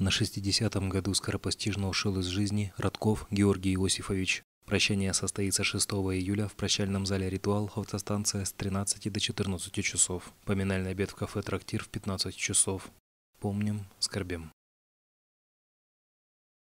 На 60-м году скоропостижно ушел из жизни Радков Георгий Иосифович. Прощание состоится 6 июля в прощальном зале «Ритуал» автостанция с 13 до 14 часов. Поминальный обед в кафе «Трактир» в 15 часов. Помним, скорбим.